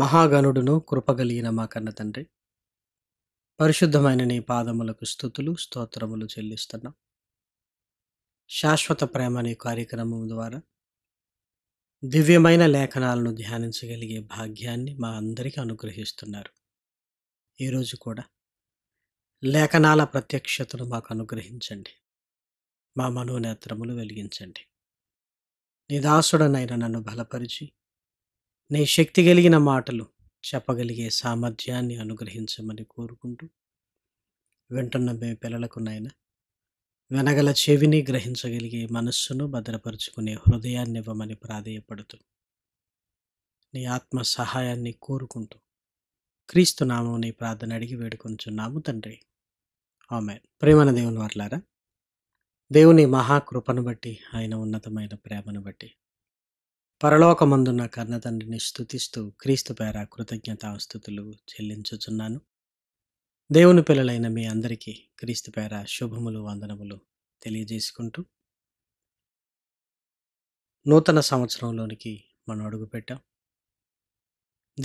మహాగణుడును కృపగలిగిన మా కన్న తండ్రి పరిశుద్ధమైన నీ పాదములకు స్థుతులు స్తోత్రములు చెల్లిస్తున్నాం శాశ్వత ప్రేమ అనే కార్యక్రమం ద్వారా దివ్యమైన లేఖనాలను ధ్యానించగలిగే భాగ్యాన్ని మా అందరికీ అనుగ్రహిస్తున్నారు ఈరోజు కూడా లేఖనాల ప్రత్యక్షతను మాకు అనుగ్రహించండి మా మనోనేత్రములు వెలిగించండి నీ నన్ను బలపరిచి నీ శక్తి కలిగిన మాటలు చెప్పగలిగే సామర్థ్యాన్ని అనుగ్రహించమని కోరుకుంటూ వింటున్న మీ పిల్లలకు నాయన వినగల చెవిని గ్రహించగలిగే మనస్సును భద్రపరుచుకునే హృదయాన్ని ఇవ్వమని ప్రాధేయపడుతూ నీ ఆత్మ సహాయాన్ని కోరుకుంటూ క్రీస్తు నామం నీ ప్రార్థన అడిగి వేడుకొంచున్నాము తండ్రి ఆమె ప్రేమన దేవుని వర్లారా దేవుని మహాకృపను బట్టి ఆయన ఉన్నతమైన ప్రేమను బట్టి పరలోకమందున్న కర్ణతండ్రిని స్థుతిస్తూ క్రీస్తు పేర కృతజ్ఞతాస్థుతులు చెల్లించుచున్నాను దేవుని పిల్లలైన మీ అందరికీ క్రీస్తు పేర శుభములు వందనములు తెలియజేసుకుంటూ నూతన సంవత్సరంలోనికి మనం అడుగుపెట్టాం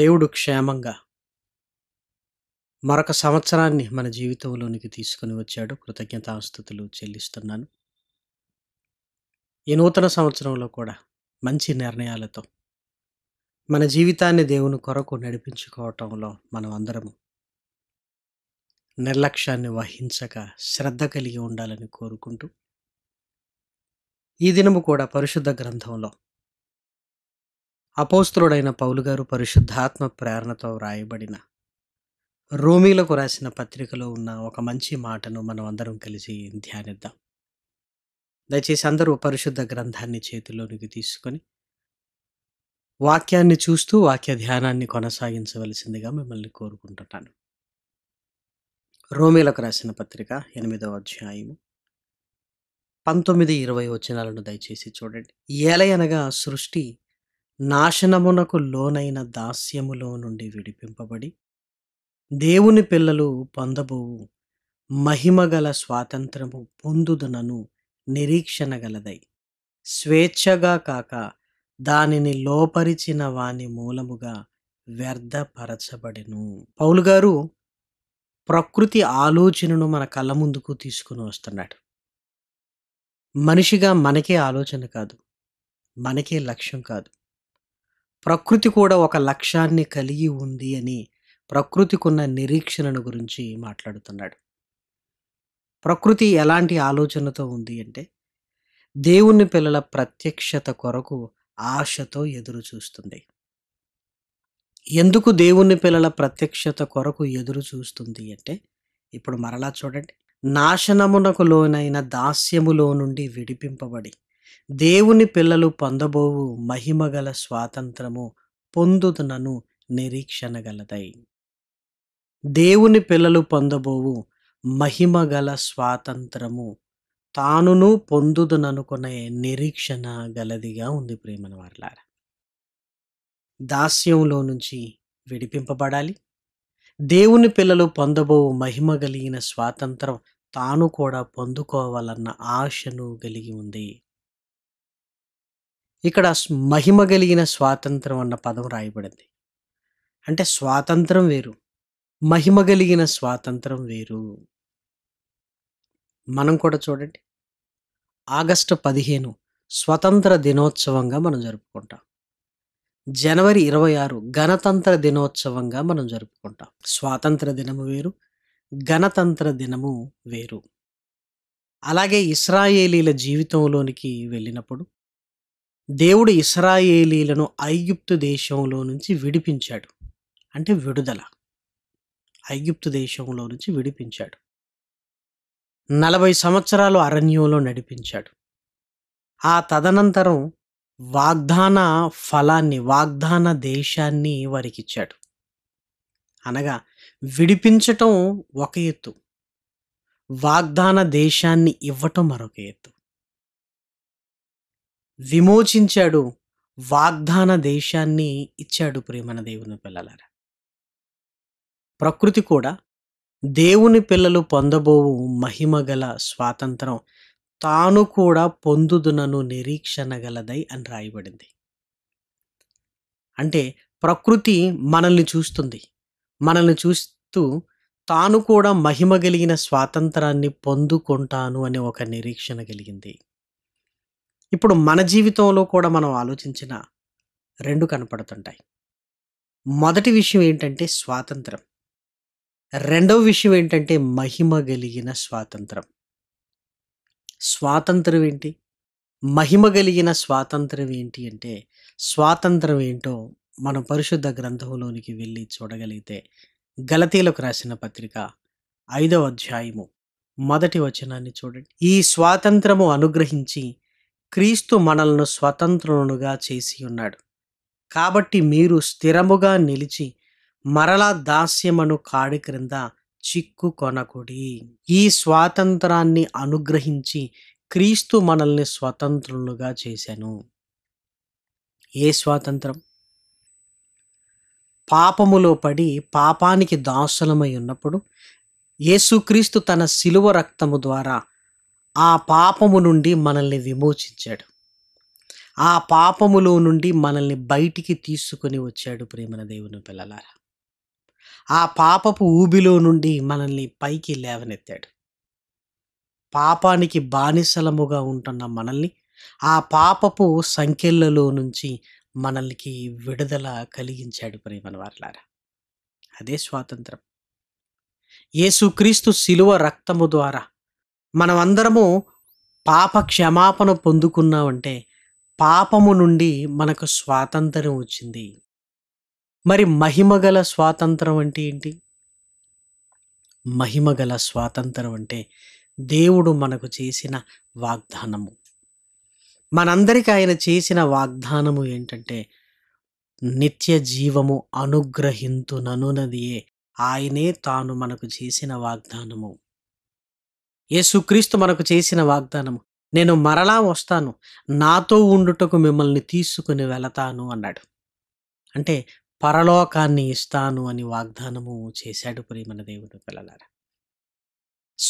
దేవుడు క్షేమంగా మరొక సంవత్సరాన్ని మన జీవితంలోనికి తీసుకుని వచ్చాడు కృతజ్ఞతాస్థుతులు చెల్లిస్తున్నాను ఈ నూతన సంవత్సరంలో కూడా మంచి నిర్ణయాలతో మన జీవితాన్ని దేవుని కొరకు నడిపించుకోవటంలో మనం అందరము నిర్లక్ష్యాన్ని వహించక శ్రద్ధ కలిగి ఉండాలని కోరుకుంటూ ఈ దినము కూడా పరిశుద్ధ గ్రంథంలో అపోస్తుడైన పౌలు గారు పరిశుద్ధాత్మ ప్రేరణతో వ్రాయబడిన రోమీలకు రాసిన పత్రికలో ఉన్న ఒక మంచి మాటను మనం అందరం కలిసి ధ్యానిద్దాం దయచేసి అందరూ పరిశుద్ధ గ్రంథాన్ని చేతిలోనికి తీసుకొని వాక్యాన్ని చూస్తూ వాక్య ధ్యానాన్ని కొనసాగించవలసిందిగా మిమ్మల్ని కోరుకుంటున్నాను రోమిలకు రాసిన పత్రిక ఎనిమిదవ అధ్యాయము పంతొమ్మిది ఇరవై వచనాలను దయచేసి చూడండి ఏలయనగా సృష్టి నాశనమునకు లోనైన దాస్యములో నుండి విడిపింపబడి దేవుని పిల్లలు పొందబోవు మహిమగల స్వాతంత్రము పొందుదనను నిరీక్షణ గలదై స్వేచ్ఛగా కాక దానిని లోపరిచిన వాని మూలముగా వ్యర్థపరచబడెను పౌలు గారు ప్రకృతి ఆలోచనను మన కళ్ళ ముందుకు తీసుకుని వస్తున్నాడు మనిషిగా మనకే ఆలోచన కాదు మనకే లక్ష్యం కాదు ప్రకృతి కూడా ఒక లక్ష్యాన్ని కలిగి ఉంది అని ప్రకృతికున్న నిరీక్షణను గురించి మాట్లాడుతున్నాడు ప్రకృతి ఎలాంటి ఆలోచనతో ఉంది అంటే దేవుని పిల్లల ప్రత్యక్షత కొరకు ఆశతో ఎదురు చూస్తుంది ఎందుకు దేవుని పిల్లల ప్రత్యక్షత కొరకు ఎదురు చూస్తుంది అంటే ఇప్పుడు మరలా చూడండి నాశనమునకు లోనైన దాస్యములో నుండి విడిపింపబడి దేవుని పిల్లలు పొందబోవు మహిమగల స్వాతంత్రము పొందుదనను నిరీక్షణ గలదై దేవుని పిల్లలు పొందబోవు మహిమగల స్వాతంత్రము తానును పొందుదననుకునే నిరీక్షణ గలదిగా ఉంది ప్రేమను వర్లార దాస్యంలో నుంచి విడిపింపబడాలి దేవుని పిల్లలు పొందబో మహిమ కలిగిన స్వాతంత్రం తాను కూడా పొందుకోవాలన్న ఆశను కలిగి ఉంది ఇక్కడ మహిమ కలిగిన స్వాతంత్రం అన్న పదం రాయబడింది అంటే స్వాతంత్రం వేరు మహిమ కలిగిన స్వాతంత్రం వేరు మనం కూడా చూడండి ఆగస్టు పదిహేను స్వతంత్ర దినోత్సవంగా మనం జరుపుకుంటాం జనవరి ఇరవై ఆరు గణతంత్ర దినోత్సవంగా మనం జరుపుకుంటాం స్వాతంత్ర దినము వేరు గణతంత్ర దినము వేరు అలాగే ఇస్రాయేలీల జీవితంలోనికి వెళ్ళినప్పుడు దేవుడు ఇస్రాయేలీలను ఐగుప్తు దేశంలో నుంచి విడిపించాడు అంటే విడుదల ఐగుప్తు దేశంలో నుంచి విడిపించాడు నలభై సంవత్సరాలు అరణ్యంలో నడిపించాడు ఆ తదనంతరం వాగ్దాన ఫలాన్ని వాగ్దాన దేశాన్ని వారికిచ్చాడు అనగా విడిపించటం ఒక ఎత్తు వాగ్దాన దేశాన్ని ఇవ్వటం మరొక ఎత్తు విమోచించాడు వాగ్దాన దేశాన్ని ఇచ్చాడు ప్రేమన దేవుని పిల్లలారా ప్రకృతి కూడా దేవుని పిల్లలు పొందబోవు మహిమ గల స్వాతంత్రం తాను కూడా పొందుదునను నిరీక్షణ గలదై అని రాయబడింది అంటే ప్రకృతి మనల్ని చూస్తుంది మనల్ని చూస్తూ తాను కూడా మహిమ కలిగిన స్వాతంత్రాన్ని పొందుకుంటాను అనే ఒక నిరీక్షణ కలిగింది ఇప్పుడు మన జీవితంలో కూడా మనం ఆలోచించిన రెండు కనపడుతుంటాయి మొదటి విషయం ఏంటంటే స్వాతంత్రం రెండవ విషయం ఏంటంటే మహిమ కలిగిన స్వాతంత్రం స్వాతంత్రం ఏంటి మహిమ కలిగిన స్వాతంత్రం ఏంటి అంటే స్వాతంత్రం ఏంటో మన పరిశుద్ధ గ్రంథంలోనికి వెళ్ళి చూడగలిగితే గలతీలకు రాసిన పత్రిక ఐదవ అధ్యాయము మొదటి వచనాన్ని చూడండి ఈ స్వాతంత్రము అనుగ్రహించి క్రీస్తు మనల్ని స్వతంత్రులుగా చేసి ఉన్నాడు కాబట్టి మీరు స్థిరముగా నిలిచి మరలా దాస్యమను కాడి క్రింద చిక్కు కొనకుడి ఈ స్వాతంత్రాన్ని అనుగ్రహించి క్రీస్తు మనల్ని స్వతంత్రులుగా చేశాను ఏ స్వాతంత్రం పాపములో పడి పాపానికి దాసులమై ఉన్నప్పుడు యేసుక్రీస్తు తన శిలువ రక్తము ద్వారా ఆ పాపము నుండి మనల్ని విమోచించాడు ఆ పాపములో నుండి మనల్ని బయటికి తీసుకుని వచ్చాడు ప్రేమన దేవుని పిల్లలారా ఆ పాపపు ఊబిలో నుండి మనల్ని పైకి లేవనెత్తాడు పాపానికి బానిసలముగా ఉంటున్న మనల్ని ఆ పాపపు సంఖ్యలలో నుంచి మనల్కి విడుదల కలిగించాడు ప్రేమను అదే స్వాతంత్రం యేసుక్రీస్తు శిలువ రక్తము ద్వారా మనమందరము పాప క్షమాపణ పొందుకున్నామంటే పాపము నుండి మనకు స్వాతంత్రం వచ్చింది మరి మహిమగల స్వాతంత్రం అంటే ఏంటి మహిమగల స్వాతంత్రం అంటే దేవుడు మనకు చేసిన వాగ్దానము మనందరికి ఆయన చేసిన వాగ్దానము ఏంటంటే నిత్య జీవము అనుగ్రహింతుననునదియే ఆయనే తాను మనకు చేసిన వాగ్దానము యేసుక్రీస్తు మనకు చేసిన వాగ్దానము నేను మరలా వస్తాను నాతో ఉండుటకు మిమ్మల్ని తీసుకుని వెళతాను అన్నాడు అంటే పరలోకాన్ని ఇస్తాను అని వాగ్దానము చేశాడు ప్రేమన దేవుడు పిల్లలారా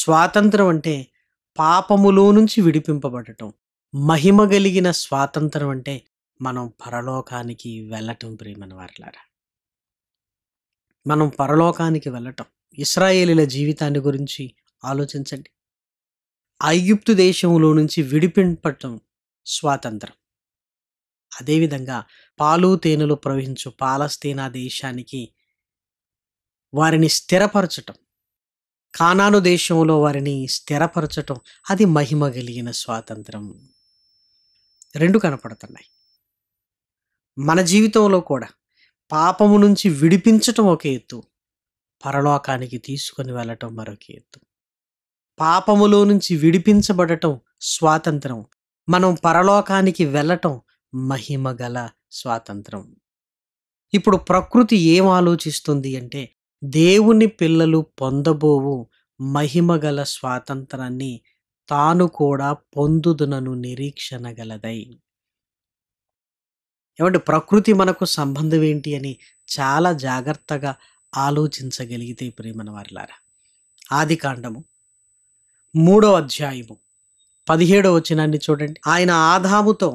స్వాతంత్రం అంటే పాపములో నుంచి విడిపింపబడటం మహిమ కలిగిన స్వాతంత్రం అంటే మనం పరలోకానికి వెళ్ళటం ప్రేమన వారలారా మనం పరలోకానికి వెళ్ళటం ఇస్రాయేలీల జీవితాన్ని గురించి ఆలోచించండి ఐగుప్తు దేశంలో నుంచి విడిపింపటం స్వాతంత్రం అదేవిధంగా పాలు తేనెలు ప్రవహించు పాలస్తీనా దేశానికి వారిని స్థిరపరచటం కానాను దేశంలో వారిని స్థిరపరచటం అది మహిమ కలిగిన స్వాతంత్రం రెండు కనపడుతున్నాయి మన జీవితంలో కూడా పాపము నుంచి విడిపించటం ఒక ఎత్తు పరలోకానికి తీసుకొని వెళ్ళటం మరొక ఎత్తు పాపములో నుంచి విడిపించబడటం స్వాతంత్రం మనం పరలోకానికి వెళ్ళటం మహిమగల స్వాతంత్రం ఇప్పుడు ప్రకృతి ఏం ఆలోచిస్తుంది అంటే దేవుని పిల్లలు పొందబోవు మహిమగల స్వాతంత్రాన్ని తాను కూడా పొందుదునను నిరీక్షణ గలదై ఏమంటే ప్రకృతి మనకు సంబంధం ఏంటి అని చాలా జాగ్రత్తగా ఆలోచించగలిగితే ప్రేమన వారిలారా ఆది కాండము మూడో అధ్యాయము పదిహేడో వచనాన్ని చూడండి ఆయన ఆదాముతో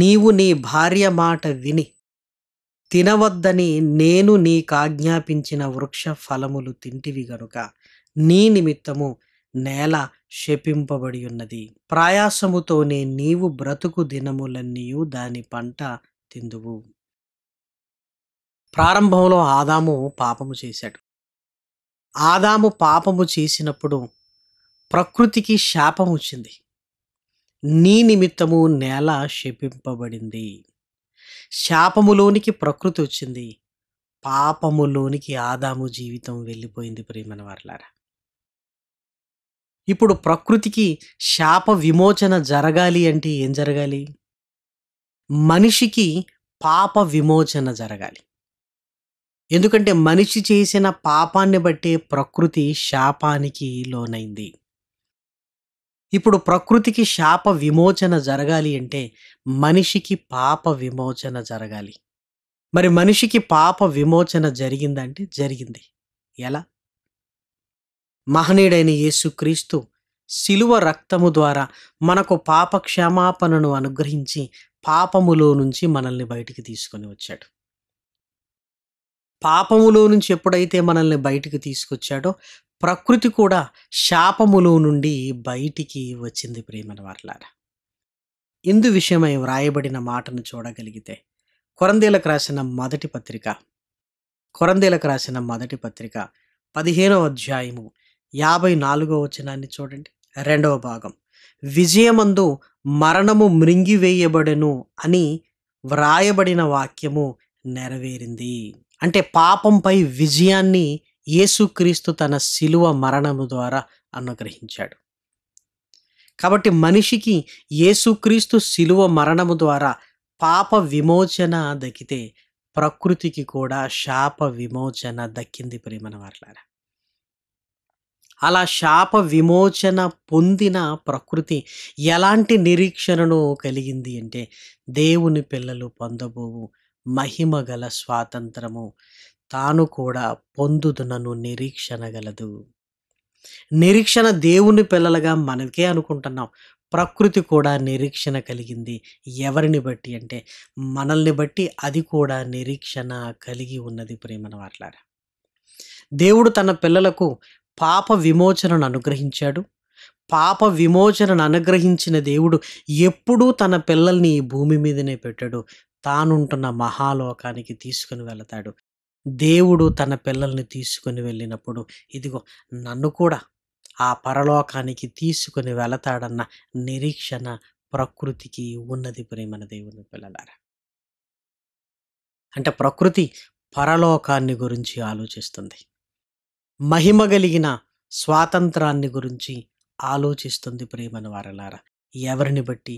నీవు నీ భార్య మాట విని తినవద్దని నేను నీకాజ్ఞాపించిన వృక్ష ఫలములు తింటివి గనుక నీ నిమిత్తము నేల శపింపబడి ఉన్నది ప్రయాసముతోనే నీవు బ్రతుకు దినములన్నీయు దాని పంట తిందువు ప్రారంభంలో ఆదాము పాపము చేశాడు ఆదాము పాపము చేసినప్పుడు ప్రకృతికి శాపం వచ్చింది నీ నిమిత్తము నేల శపింపబడింది శాపములోనికి ప్రకృతి వచ్చింది పాపములోనికి ఆదాము జీవితం వెళ్ళిపోయింది ప్రేమన వర్లారా ఇప్పుడు ప్రకృతికి శాప విమోచన జరగాలి అంటే ఏం జరగాలి మనిషికి పాప విమోచన జరగాలి ఎందుకంటే మనిషి చేసిన పాపాన్ని బట్టే ప్రకృతి శాపానికి లోనైంది ఇప్పుడు ప్రకృతికి శాప విమోచన జరగాలి అంటే మనిషికి పాప విమోచన జరగాలి మరి మనిషికి పాప విమోచన జరిగిందంటే జరిగింది ఎలా మహనీయుడైన యేసుక్రీస్తు శిలువ రక్తము ద్వారా మనకు పాప క్షమాపణను అనుగ్రహించి పాపములో నుంచి మనల్ని బయటికి తీసుకొని వచ్చాడు పాపములో నుంచి ఎప్పుడైతే మనల్ని బయటికి తీసుకొచ్చాడో ప్రకృతి కూడా శాపములు నుండి బయటికి వచ్చింది ప్రేమల వర్లార ఇందు విషయమై వ్రాయబడిన మాటను చూడగలిగితే కొరందేలకు రాసిన మొదటి పత్రిక కొరందేలకు రాసిన మొదటి పత్రిక పదిహేనవ అధ్యాయము యాభై నాలుగో వచనాన్ని చూడండి రెండవ భాగం విజయమందు మరణము మృంగివేయబడెను అని వ్రాయబడిన వాక్యము నెరవేరింది అంటే పాపంపై విజయాన్ని యేసుక్రీస్తు తన శిలువ మరణము ద్వారా అనుగ్రహించాడు కాబట్టి మనిషికి యేసుక్రీస్తు శిలువ మరణము ద్వారా పాప విమోచన దక్కితే ప్రకృతికి కూడా శాప విమోచన దక్కింది ప్రేమన వాట్లారా అలా శాప విమోచన పొందిన ప్రకృతి ఎలాంటి నిరీక్షణను కలిగింది అంటే దేవుని పిల్లలు పొందబోవు మహిమగల స్వాతంత్రము తాను కూడా పొందుదునను నిరీక్షణ గలదు నిరీక్షణ దేవుని పిల్లలుగా మనకే అనుకుంటున్నాం ప్రకృతి కూడా నిరీక్షణ కలిగింది ఎవరిని బట్టి అంటే మనల్ని బట్టి అది కూడా నిరీక్షణ కలిగి ఉన్నది ప్రేమన వాట్లాడ దేవుడు తన పిల్లలకు పాప విమోచనను అనుగ్రహించాడు పాప విమోచనను అనుగ్రహించిన దేవుడు ఎప్పుడూ తన పిల్లల్ని ఈ భూమి మీదనే పెట్టాడు తానుంటున్న మహాలోకానికి తీసుకుని వెళతాడు దేవుడు తన పిల్లల్ని తీసుకుని వెళ్ళినప్పుడు ఇదిగో నన్ను కూడా ఆ పరలోకానికి తీసుకుని వెళతాడన్న నిరీక్షణ ప్రకృతికి ఉన్నది ప్రేమన దేవుని పిల్లలారా అంటే ప్రకృతి పరలోకాన్ని గురించి ఆలోచిస్తుంది మహిమ కలిగిన స్వాతంత్రాన్ని గురించి ఆలోచిస్తుంది ప్రేమను వారలారా ఎవరిని బట్టి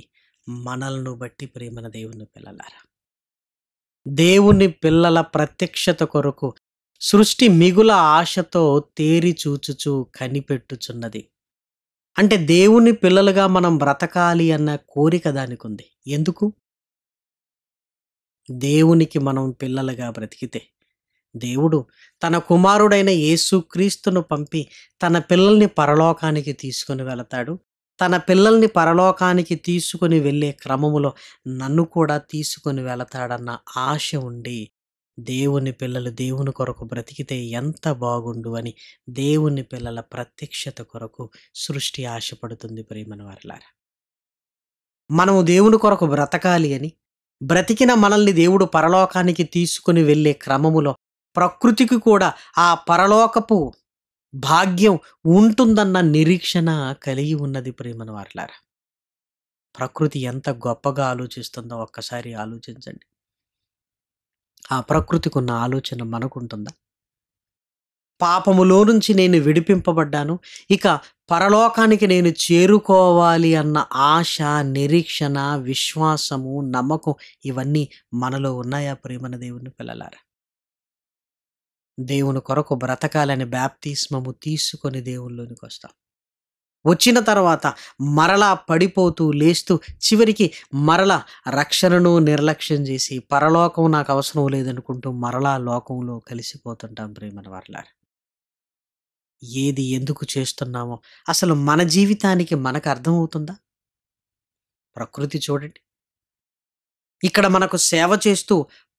మనల్ని బట్టి ప్రేమన దేవుని పిల్లలారా దేవుని పిల్లల ప్రత్యక్షత కొరకు సృష్టి మిగుల ఆశతో తేరి చూచుచూ కనిపెట్టుచున్నది అంటే దేవుని పిల్లలుగా మనం బ్రతకాలి అన్న కోరిక దానికి ఉంది ఎందుకు దేవునికి మనం పిల్లలుగా బ్రతికితే దేవుడు తన కుమారుడైన యేసుక్రీస్తును పంపి తన పిల్లల్ని పరలోకానికి తీసుకుని వెళతాడు తన పిల్లల్ని పరలోకానికి తీసుకొని వెళ్ళే క్రమములో నన్ను కూడా తీసుకొని వెళతాడన్న ఆశ ఉండి దేవుని పిల్లలు దేవుని కొరకు బ్రతికితే ఎంత బాగుండు అని దేవుని పిల్లల ప్రత్యక్షత కొరకు సృష్టి ఆశపడుతుంది ప్రేమను వారిలారా మనము దేవుని కొరకు బ్రతకాలి అని బ్రతికిన మనల్ని దేవుడు పరలోకానికి తీసుకుని వెళ్ళే క్రమములో ప్రకృతికి కూడా ఆ పరలోకపు భాగ్యం ఉంటుందన్న నిరీక్షణ కలిగి ఉన్నది ప్రేమను వారిలారా ప్రకృతి ఎంత గొప్పగా ఆలోచిస్తుందో ఒక్కసారి ఆలోచించండి ఆ ప్రకృతికి ఉన్న ఆలోచన మనకుంటుందా పాపములో నుంచి నేను విడిపింపబడ్డాను ఇక పరలోకానికి నేను చేరుకోవాలి అన్న ఆశ నిరీక్షణ విశ్వాసము నమ్మకం ఇవన్నీ మనలో ఉన్నాయా ప్రేమన దేవుని పిల్లలారా దేవుని కొరకు బ్రతకాలని బ్యాప్తిస్మము తీసుకొని దేవుల్లోనికి వస్తాం వచ్చిన తర్వాత మరలా పడిపోతూ లేస్తూ చివరికి మరల రక్షణను నిర్లక్ష్యం చేసి పరలోకం నాకు అవసరం లేదనుకుంటూ మరలా లోకంలో కలిసిపోతుంటాం ప్రేమన వర్లారు ఏది ఎందుకు చేస్తున్నామో అసలు మన జీవితానికి మనకు అర్థమవుతుందా ప్రకృతి చూడండి ఇక్కడ మనకు సేవ చేస్తూ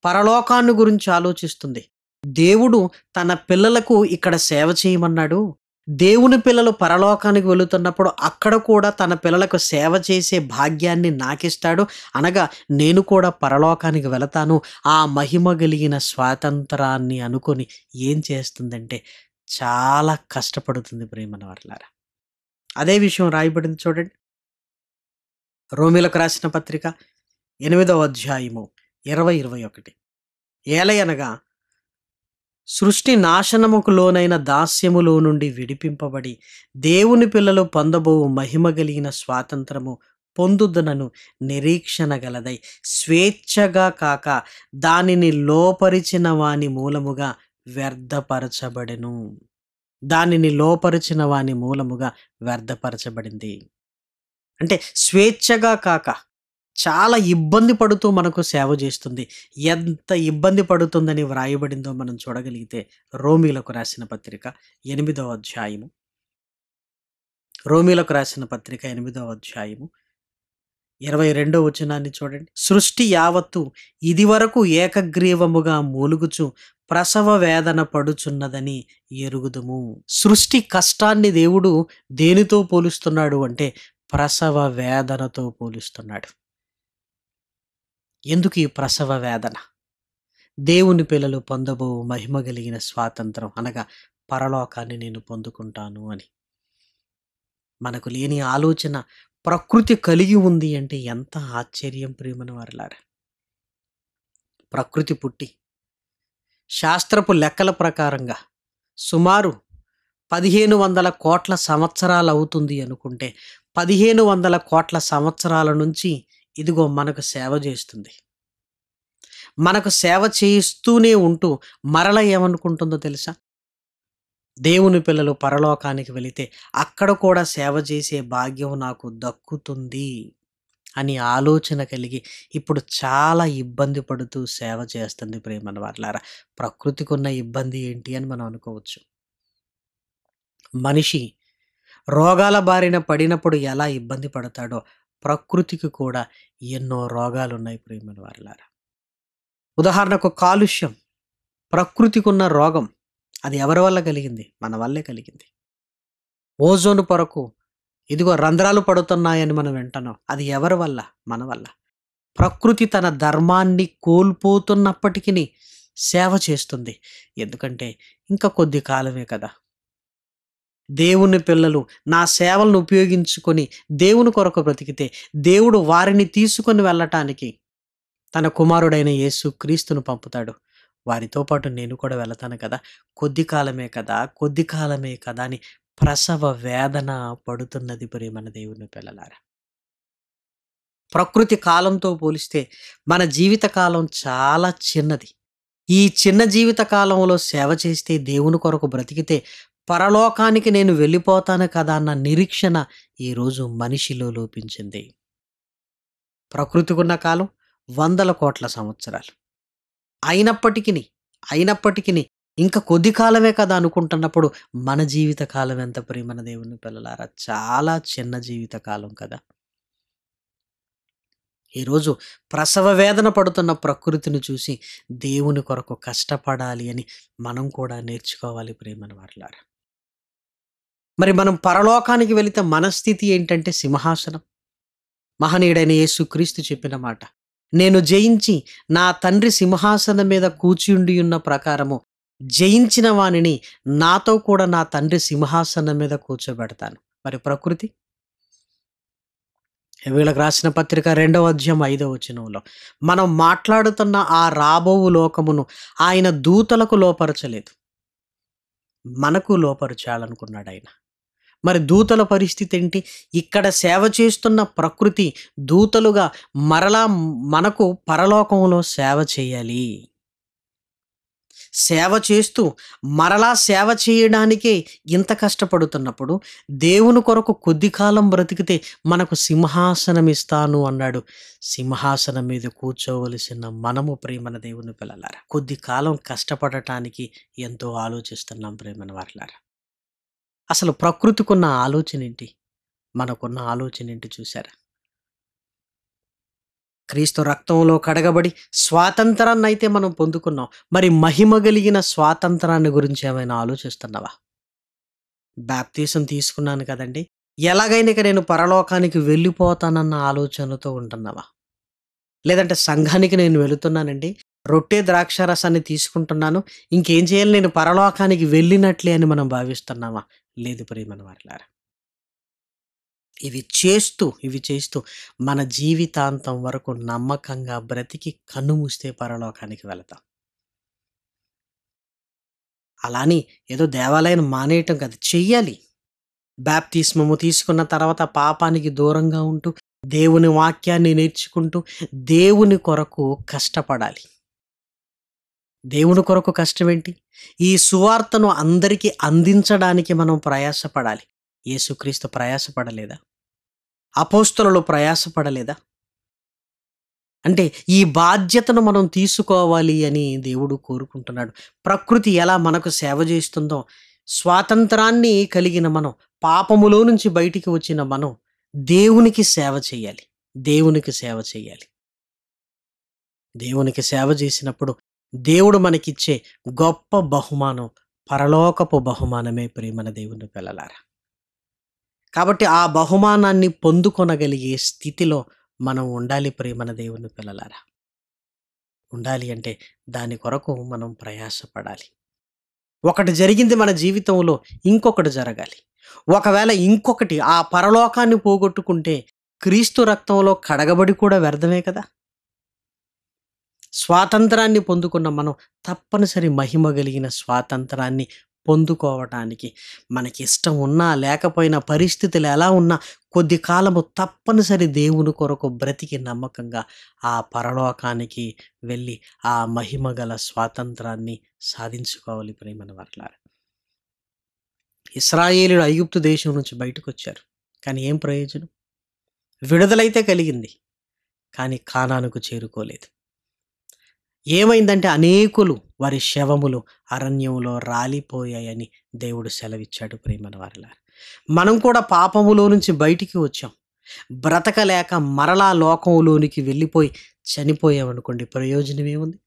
పరలోకాన్ని గురించి ఆలోచిస్తుంది దేవుడు తన పిల్లలకు ఇక్కడ సేవ చేయమన్నాడు దేవుని పిల్లలు పరలోకానికి వెళుతున్నప్పుడు అక్కడ కూడా తన పిల్లలకు సేవ చేసే భాగ్యాన్ని నాకిస్తాడు అనగా నేను కూడా పరలోకానికి వెళతాను ఆ మహిమ కలిగిన స్వాతంత్రాన్ని అనుకొని ఏం చేస్తుందంటే చాలా కష్టపడుతుంది ప్రేమన వర్లారా అదే విషయం రాయబడింది చూడండి రోమిలకు రాసిన పత్రిక ఎనిమిదవ అధ్యాయము ఇరవై ఇరవై ఒకటి ఏలయనగా సృష్టి నాశనముకు లోనైన దాస్యములో నుండి విడిపింపబడి దేవుని పిల్లలు పొందబోవు మహిమ కలిగిన స్వాతంత్రము పొందుదనను నిరీక్షణ గలదై స్వేచ్ఛగా కాక దానిని లోపరిచిన వాని మూలముగా వ్యర్థపరచబడెను దానిని లోపరిచిన వాని మూలముగా వ్యర్థపరచబడింది అంటే స్వేచ్ఛగా కాక చాలా ఇబ్బంది పడుతూ మనకు సేవ చేస్తుంది ఎంత ఇబ్బంది పడుతుందని వ్రాయబడిందో మనం చూడగలిగితే రోమిలకు రాసిన పత్రిక ఎనిమిదవ అధ్యాయము రోమిలకు రాసిన పత్రిక ఎనిమిదవ అధ్యాయము ఇరవై రెండో వచనాన్ని చూడండి సృష్టి యావత్తు ఇదివరకు ఏకగ్రీవముగా మూలుగుచు ప్రసవ వేదన పడుచున్నదని ఎరుగుదుము సృష్టి కష్టాన్ని దేవుడు దేనితో పోలుస్తున్నాడు అంటే ప్రసవ వేదనతో పోలుస్తున్నాడు ఎందుకు ఈ ప్రసవ వేదన దేవుని పిల్లలు పొందబో మహిమ కలిగిన స్వాతంత్రం అనగా పరలోకాన్ని నేను పొందుకుంటాను అని మనకు లేని ఆలోచన ప్రకృతి కలిగి ఉంది అంటే ఎంత ఆశ్చర్యం ప్రేమను వారిలారా ప్రకృతి పుట్టి శాస్త్రపు లెక్కల ప్రకారంగా సుమారు పదిహేను వందల కోట్ల సంవత్సరాలు అవుతుంది అనుకుంటే పదిహేను వందల కోట్ల సంవత్సరాల నుంచి ఇదిగో మనకు సేవ చేస్తుంది మనకు సేవ చేయిస్తూనే ఉంటూ మరల ఏమనుకుంటుందో తెలుసా దేవుని పిల్లలు పరలోకానికి వెళితే అక్కడ కూడా సేవ చేసే భాగ్యం నాకు దక్కుతుంది అని ఆలోచన కలిగి ఇప్పుడు చాలా ఇబ్బంది పడుతూ సేవ చేస్తుంది ప్రేమన వాళ్ళారా ప్రకృతికి ఉన్న ఇబ్బంది ఏంటి అని మనం అనుకోవచ్చు మనిషి రోగాల బారిన పడినప్పుడు ఎలా ఇబ్బంది పడతాడో ప్రకృతికి కూడా ఎన్నో రోగాలు ఉన్నాయి ప్రియమైన వారిలారా ఉదాహరణకు కాలుష్యం ప్రకృతికి ఉన్న రోగం అది ఎవరి వల్ల కలిగింది మన వల్లే కలిగింది ఓజోన్ పొరకు ఇదిగో రంధ్రాలు పడుతున్నాయని మనం వింటున్నాం అది ఎవరి వల్ల మన వల్ల ప్రకృతి తన ధర్మాన్ని కోల్పోతున్నప్పటికీ సేవ చేస్తుంది ఎందుకంటే ఇంకా కొద్ది కాలమే కదా దేవుని పిల్లలు నా సేవలను ఉపయోగించుకొని దేవుని కొరకు బ్రతికితే దేవుడు వారిని తీసుకొని వెళ్ళటానికి తన కుమారుడైన యేసు క్రీస్తును పంపుతాడు వారితో పాటు నేను కూడా వెళతాను కదా కొద్ది కాలమే కదా కొద్ది కాలమే కదా అని ప్రసవ వేదన పడుతున్నది మన దేవుని పిల్లలారా ప్రకృతి కాలంతో పోలిస్తే మన జీవితకాలం చాలా చిన్నది ఈ చిన్న జీవిత కాలంలో సేవ చేస్తే దేవుని కొరకు బ్రతికితే పరలోకానికి నేను వెళ్ళిపోతాను కదా అన్న నిరీక్షణ ఈరోజు మనిషిలో లోపించింది ప్రకృతికున్న కాలం వందల కోట్ల సంవత్సరాలు అయినప్పటికీ అయినప్పటికీ ఇంకా కొద్ది కాలమే కదా అనుకుంటున్నప్పుడు మన జీవిత కాలం ఎంత ప్రియమన దేవుని పిల్లలారా చాలా చిన్న జీవిత కాలం కదా ఈరోజు ప్రసవ వేదన పడుతున్న ప్రకృతిని చూసి దేవుని కొరకు కష్టపడాలి అని మనం కూడా నేర్చుకోవాలి ప్రేమను వారలారా మరి మనం పరలోకానికి వెళితే మనస్థితి ఏంటంటే సింహాసనం మహనీయుడైన యేసుక్రీస్తు చెప్పిన మాట నేను జయించి నా తండ్రి సింహాసనం మీద కూచియుండి ఉన్న ప్రకారము జయించిన వానిని నాతో కూడా నా తండ్రి సింహాసనం మీద కూర్చోబెడతాను మరి ప్రకృతి వీళ్ళకి రాసిన పత్రిక రెండవ అధ్యాయం ఐదవ వచనంలో మనం మాట్లాడుతున్న ఆ రాబోవు లోకమును ఆయన దూతలకు లోపరచలేదు మనకు లోపరచాలనుకున్నాడు ఆయన మరి దూతల పరిస్థితి ఏంటి ఇక్కడ సేవ చేస్తున్న ప్రకృతి దూతలుగా మరలా మనకు పరలోకంలో సేవ చేయాలి సేవ చేస్తూ మరలా సేవ చేయడానికే ఇంత కష్టపడుతున్నప్పుడు దేవుని కొరకు కొద్ది కాలం బ్రతికితే మనకు సింహాసనం ఇస్తాను అన్నాడు సింహాసనం మీద కూర్చోవలసిన మనము ప్రేమన దేవుని పిల్లలారా కొద్ది కాలం కష్టపడటానికి ఎంతో ఆలోచిస్తున్నాం ప్రేమన వారిలారా అసలు ఉన్న ఆలోచన ఏంటి మనకున్న ఆలోచన ఏంటి చూసారా క్రీస్తు రక్తంలో కడగబడి స్వాతంత్రాన్ని అయితే మనం పొందుకున్నాం మరి మహిమ కలిగిన స్వాతంత్రాన్ని గురించి ఏమైనా ఆలోచిస్తున్నావా బ్యాప్తీసం తీసుకున్నాను కదండి ఎలాగైనా నేను పరలోకానికి వెళ్ళిపోతానన్న ఆలోచనతో ఉంటున్నావా లేదంటే సంఘానికి నేను వెళుతున్నానండి రొట్టె ద్రాక్షారసాన్ని తీసుకుంటున్నాను ఇంకేం చేయాలి నేను పరలోకానికి వెళ్ళినట్లే అని మనం భావిస్తున్నావా లేదు ప్రేమను వారిలారా ఇవి చేస్తూ ఇవి చేస్తూ మన జీవితాంతం వరకు నమ్మకంగా బ్రతికి కన్నుమూస్తే పరలోకానికి వెళతాం అలాని ఏదో దేవాలయం మానేయటం కదా చెయ్యాలి బ్యాప్తిస్మము తీసుకున్న తర్వాత పాపానికి దూరంగా ఉంటూ దేవుని వాక్యాన్ని నేర్చుకుంటూ దేవుని కొరకు కష్టపడాలి దేవుని కొరకు కష్టమేంటి ఈ సువార్తను అందరికీ అందించడానికి మనం ప్రయాసపడాలి యేసుక్రీస్తు ప్రయాసపడలేదా అపోస్తులలో ప్రయాసపడలేదా అంటే ఈ బాధ్యతను మనం తీసుకోవాలి అని దేవుడు కోరుకుంటున్నాడు ప్రకృతి ఎలా మనకు సేవ చేస్తుందో స్వాతంత్రాన్ని కలిగిన మనం పాపములో నుంచి బయటికి వచ్చిన మనం దేవునికి సేవ చేయాలి దేవునికి సేవ చేయాలి దేవునికి సేవ చేసినప్పుడు దేవుడు మనకిచ్చే గొప్ప బహుమానం పరలోకపు బహుమానమే ప్రేమన దేవుని పిల్లలారా కాబట్టి ఆ బహుమానాన్ని పొందుకొనగలిగే స్థితిలో మనం ఉండాలి ప్రేమన దేవుని పిల్లలారా ఉండాలి అంటే దాని కొరకు మనం ప్రయాసపడాలి ఒకటి జరిగింది మన జీవితంలో ఇంకొకటి జరగాలి ఒకవేళ ఇంకొకటి ఆ పరలోకాన్ని పోగొట్టుకుంటే క్రీస్తు రక్తంలో కడగబడి కూడా వ్యర్థమే కదా స్వాతంత్రాన్ని పొందుకున్న మనం తప్పనిసరి మహిమ కలిగిన స్వాతంత్రాన్ని పొందుకోవటానికి మనకి ఇష్టం ఉన్నా లేకపోయినా పరిస్థితులు ఎలా ఉన్నా కొద్ది కాలము తప్పనిసరి దేవుని కొరకు బ్రతికి నమ్మకంగా ఆ పరలోకానికి వెళ్ళి ఆ మహిమ గల స్వాతంత్రాన్ని సాధించుకోవాలి ప్రేమను వర్లారు ఇస్రాయేలీలు ఐగుప్తు దేశం నుంచి బయటకు వచ్చారు కానీ ఏం ప్రయోజనం విడుదలైతే కలిగింది కానీ కానానికి చేరుకోలేదు ఏమైందంటే అనేకులు వారి శవములు అరణ్యంలో రాలిపోయాయని దేవుడు సెలవిచ్చాడు ప్రేమల వారిలా మనం కూడా పాపములో నుంచి బయటికి వచ్చాం బ్రతకలేక మరలా లోకంలోనికి వెళ్ళిపోయి చనిపోయామనుకోండి ప్రయోజనం ఏముంది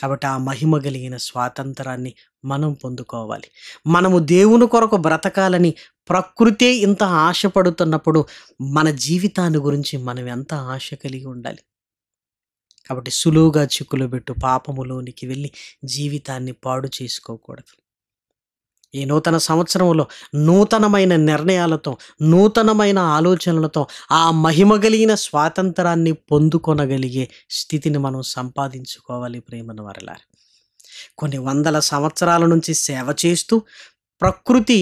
కాబట్టి ఆ మహిమ కలిగిన స్వాతంత్రాన్ని మనం పొందుకోవాలి మనము దేవుని కొరకు బ్రతకాలని ప్రకృతే ఇంత ఆశపడుతున్నప్పుడు మన జీవితాన్ని గురించి మనం ఎంత ఆశ కలిగి ఉండాలి కాబట్టి సులువుగా చిక్కులు పెట్టు పాపములోనికి వెళ్ళి జీవితాన్ని పాడు చేసుకోకూడదు ఈ నూతన సంవత్సరంలో నూతనమైన నిర్ణయాలతో నూతనమైన ఆలోచనలతో ఆ మహిమ కలిగిన స్వాతంత్రాన్ని పొందుకొనగలిగే స్థితిని మనం సంపాదించుకోవాలి ప్రేమను వరలారు కొన్ని వందల సంవత్సరాల నుంచి సేవ చేస్తూ ప్రకృతి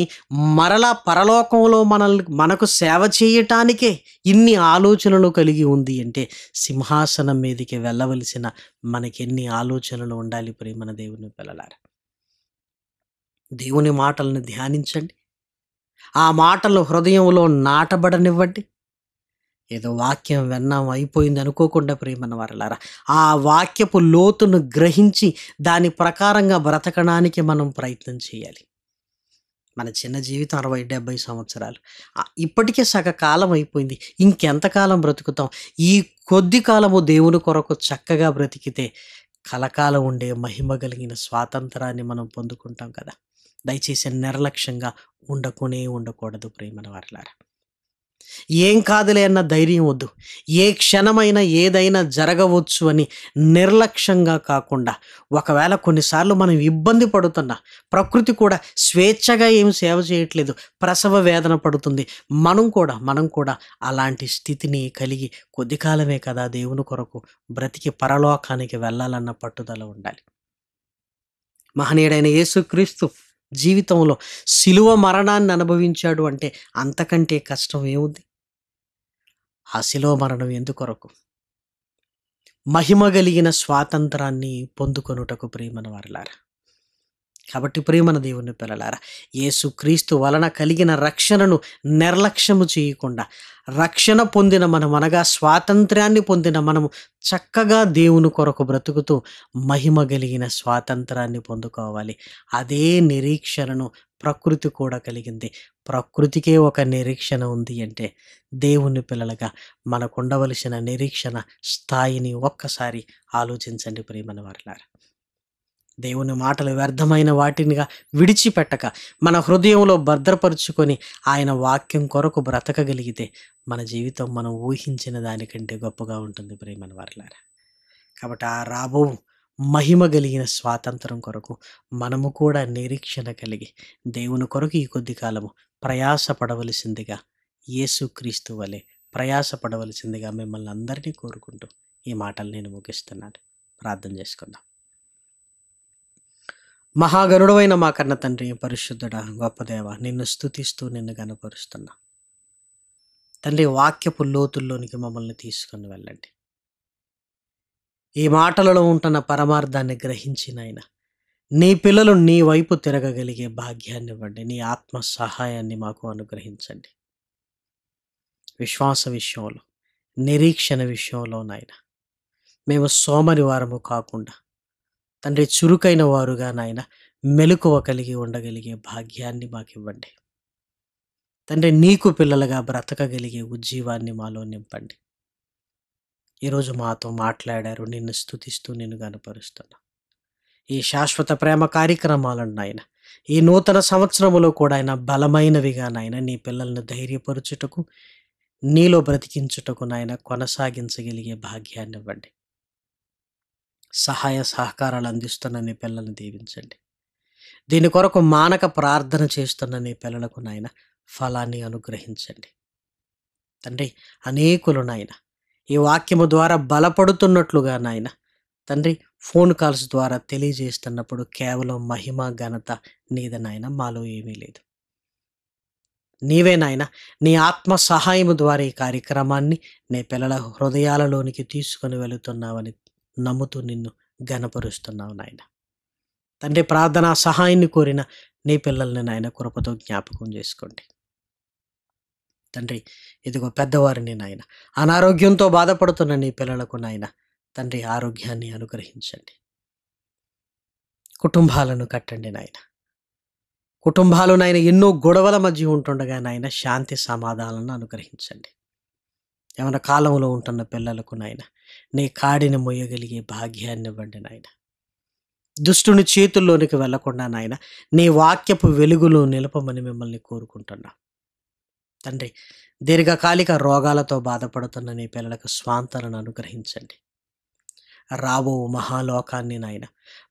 మరలా పరలోకంలో మనల్ని మనకు సేవ చేయటానికే ఇన్ని ఆలోచనలు కలిగి ఉంది అంటే సింహాసనం మీదకి వెళ్ళవలసిన మనకి ఎన్ని ఆలోచనలు ఉండాలి ప్రేమన దేవుని పిల్లలారా దేవుని మాటలను ధ్యానించండి ఆ మాటలు హృదయంలో నాటబడనివ్వండి ఏదో వాక్యం విన్నాం అయిపోయింది అనుకోకుండా ప్రేమన్న వారలారా ఆ వాక్యపు లోతును గ్రహించి దాని ప్రకారంగా బ్రతకడానికి మనం ప్రయత్నం చేయాలి మన చిన్న జీవితం అరవై డెబ్బై సంవత్సరాలు ఇప్పటికే సగ కాలం అయిపోయింది ఇంకెంతకాలం బ్రతుకుతాం ఈ కొద్ది కాలము దేవుని కొరకు చక్కగా బ్రతికితే కలకాలం ఉండే మహిమ కలిగిన స్వాతంత్రాన్ని మనం పొందుకుంటాం కదా దయచేసి నిర్లక్ష్యంగా ఉండకునే ఉండకూడదు ప్రేమల వారిలారా ఏం కాదులే అన్న ధైర్యం వద్దు ఏ క్షణమైనా ఏదైనా జరగవచ్చు అని నిర్లక్ష్యంగా కాకుండా ఒకవేళ కొన్నిసార్లు మనం ఇబ్బంది పడుతున్నా ప్రకృతి కూడా స్వేచ్ఛగా ఏం సేవ చేయట్లేదు ప్రసవ వేదన పడుతుంది మనం కూడా మనం కూడా అలాంటి స్థితిని కలిగి కొద్ది కాలమే కదా దేవుని కొరకు బ్రతికి పరలోకానికి వెళ్ళాలన్న పట్టుదల ఉండాలి మహనీయుడైన యేసుక్రీస్తు జీవితంలో సిలువ మరణాన్ని అనుభవించాడు అంటే అంతకంటే కష్టం ఏముంది ఆ సిలువ మరణం ఎందుకొరకు మహిమ కలిగిన స్వాతంత్రాన్ని పొందుకొనుటకు ప్రేమను వారిలారా కాబట్టి ప్రేమన దేవుని పిల్లలారా యేసుక్రీస్తు వలన కలిగిన రక్షణను నిర్లక్ష్యము చేయకుండా రక్షణ పొందిన మనం అనగా స్వాతంత్రాన్ని పొందిన మనము చక్కగా దేవుని కొరకు బ్రతుకుతూ మహిమ కలిగిన స్వాతంత్రాన్ని పొందుకోవాలి అదే నిరీక్షణను ప్రకృతి కూడా కలిగింది ప్రకృతికే ఒక నిరీక్షణ ఉంది అంటే దేవుని పిల్లలుగా మనకు ఉండవలసిన నిరీక్షణ స్థాయిని ఒక్కసారి ఆలోచించండి ప్రియమని వారిలారా దేవుని మాటలు వ్యర్థమైన వాటినిగా విడిచిపెట్టక మన హృదయంలో భద్రపరుచుకొని ఆయన వాక్యం కొరకు బ్రతకగలిగితే మన జీవితం మనం ఊహించిన దానికంటే గొప్పగా ఉంటుంది ప్రేమను వర్లారా కాబట్టి ఆ రాబో మహిమ కలిగిన స్వాతంత్రం కొరకు మనము కూడా నిరీక్షణ కలిగి దేవుని కొరకు ఈ కొద్ది కాలము ప్రయాసపడవలసిందిగా యేసుక్రీస్తు వలె ప్రయాసపడవలసిందిగా మిమ్మల్ని అందరినీ కోరుకుంటూ ఈ మాటలు నేను ముగిస్తున్నాను ప్రార్థన చేసుకుందాం మహాగరుడవైన మా కన్న తండ్రి పరిశుద్ధుడ గొప్పదేవ నిన్ను స్థుతిస్తూ నిన్ను గనపరుస్తున్నా తండ్రి వాక్యపు లోతుల్లోనికి మమ్మల్ని తీసుకొని వెళ్ళండి ఈ మాటలలో ఉంటున్న పరమార్థాన్ని గ్రహించిన ఆయన నీ పిల్లలు నీ వైపు తిరగగలిగే భాగ్యాన్ని ఇవ్వండి నీ ఆత్మ సహాయాన్ని మాకు అనుగ్రహించండి విశ్వాస విషయంలో నిరీక్షణ విషయంలో నాయన మేము సోమరివారము కాకుండా తండ్రి చురుకైన వారుగా నాయన మెలకువ కలిగి ఉండగలిగే భాగ్యాన్ని మాకు ఇవ్వండి తండ్రి నీకు పిల్లలుగా బ్రతకగలిగే ఉజ్జీవాన్ని మాలో నింపండి ఈరోజు మాతో మాట్లాడారు నిన్ను స్థుతిస్తూ నిన్ను కనపరుస్తున్నా ఈ శాశ్వత ప్రేమ కార్యక్రమాలను నాయన ఈ నూతన సంవత్సరములో కూడా ఆయన బలమైనవిగా నాయన నీ పిల్లలను ధైర్యపరచుటకు నీలో బ్రతికించుటకు నాయన కొనసాగించగలిగే భాగ్యాన్ని ఇవ్వండి సహాయ సహకారాలు అందిస్తున్న నీ పిల్లల్ని దీవించండి దీని కొరకు మానక ప్రార్థన చేస్తున్న నీ పిల్లలకు నాయన ఫలాన్ని అనుగ్రహించండి తండ్రి అనేకులు నాయన ఈ వాక్యము ద్వారా బలపడుతున్నట్లుగా నాయన తండ్రి ఫోన్ కాల్స్ ద్వారా తెలియజేస్తున్నప్పుడు కేవలం మహిమ ఘనత నీదనాయన మాలో ఏమీ లేదు నీవే నాయన నీ ఆత్మ సహాయము ద్వారా ఈ కార్యక్రమాన్ని నీ పిల్లల హృదయాలలోనికి తీసుకుని వెళుతున్నావని నమ్ముతూ నిన్ను ఘనపరుస్తున్నావు నాయన తండ్రి ప్రార్థన సహాయాన్ని కోరిన నీ పిల్లల్ని నాయన కృపతో జ్ఞాపకం చేసుకోండి తండ్రి ఇదిగో పెద్దవారిని నాయన అనారోగ్యంతో బాధపడుతున్న నీ పిల్లలకు నాయన తండ్రి ఆరోగ్యాన్ని అనుగ్రహించండి కుటుంబాలను కట్టండి నాయన కుటుంబాలు నాయన ఎన్నో గొడవల మధ్య ఉంటుండగా నాయన శాంతి సమాధానాలను అనుగ్రహించండి ఏమైనా కాలంలో ఉంటున్న పిల్లలకు నాయన నీ కాడిని మొయ్యగలిగే భాగ్యాన్ని ఇవ్వండి నాయన దుష్టుని చేతుల్లోనికి వెళ్లకుండా నాయన నీ వాక్యపు వెలుగులో నిలపమని మిమ్మల్ని కోరుకుంటున్నా తండ్రి దీర్ఘకాలిక రోగాలతో బాధపడుతున్న నీ పిల్లలకు స్వాంతనను అనుగ్రహించండి రాబో మహాలోకాన్ని నాయన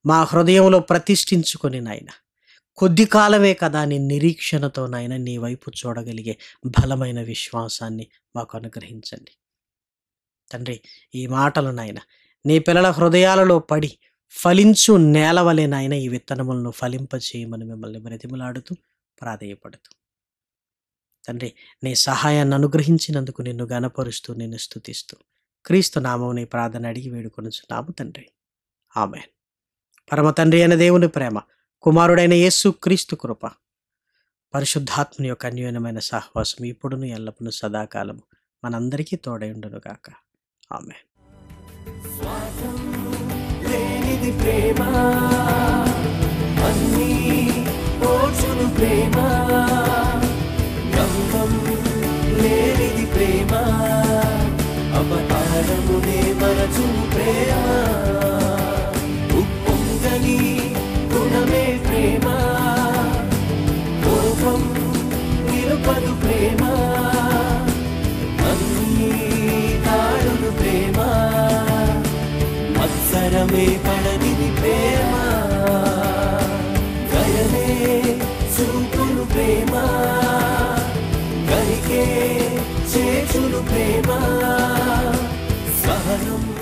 మా హృదయంలో ప్రతిష్ఠించుకొని నాయన కొద్ది కాలమే కదా నీ నిరీక్షణతో నాయన నీ వైపు చూడగలిగే బలమైన విశ్వాసాన్ని మాకు అనుగ్రహించండి తండ్రి ఈ మాటలు నాయన నీ పిల్లల హృదయాలలో పడి ఫలించు నేలవలే నాయన ఈ విత్తనములను ఫలింపచేయమని మిమ్మల్ని బ్రతిమలాడుతూ ప్రాధేయపడుతూ తండ్రి నీ సహాయాన్ని అనుగ్రహించినందుకు నిన్ను గనపరుస్తూ నిన్ను స్థుతిస్తూ క్రీస్తు నామం ప్రార్థన అడిగి వేడుకొనుచున్నాము తండ్రి ఆమె పరమ తండ్రి అయిన దేవుని ప్రేమ కుమారుడైన యేసు క్రీస్తు కృప పరిశుద్ధాత్మని యొక్క అన్యోన్యమైన సహవాసం ఇప్పుడును ఎల్లప్పుడు సదాకాలము మనందరికీ తోడై ఉండునుగాక ఆమె ప్రేమ అన్నీ ప్రేమ గంగం లేనిది ప్రేమ అవతారమునే మరచు ప్రేమ కరమే పడని ప్రేమ దయనే చూపులు ప్రేమ గరికే చేచులు ప్రేమ సహనం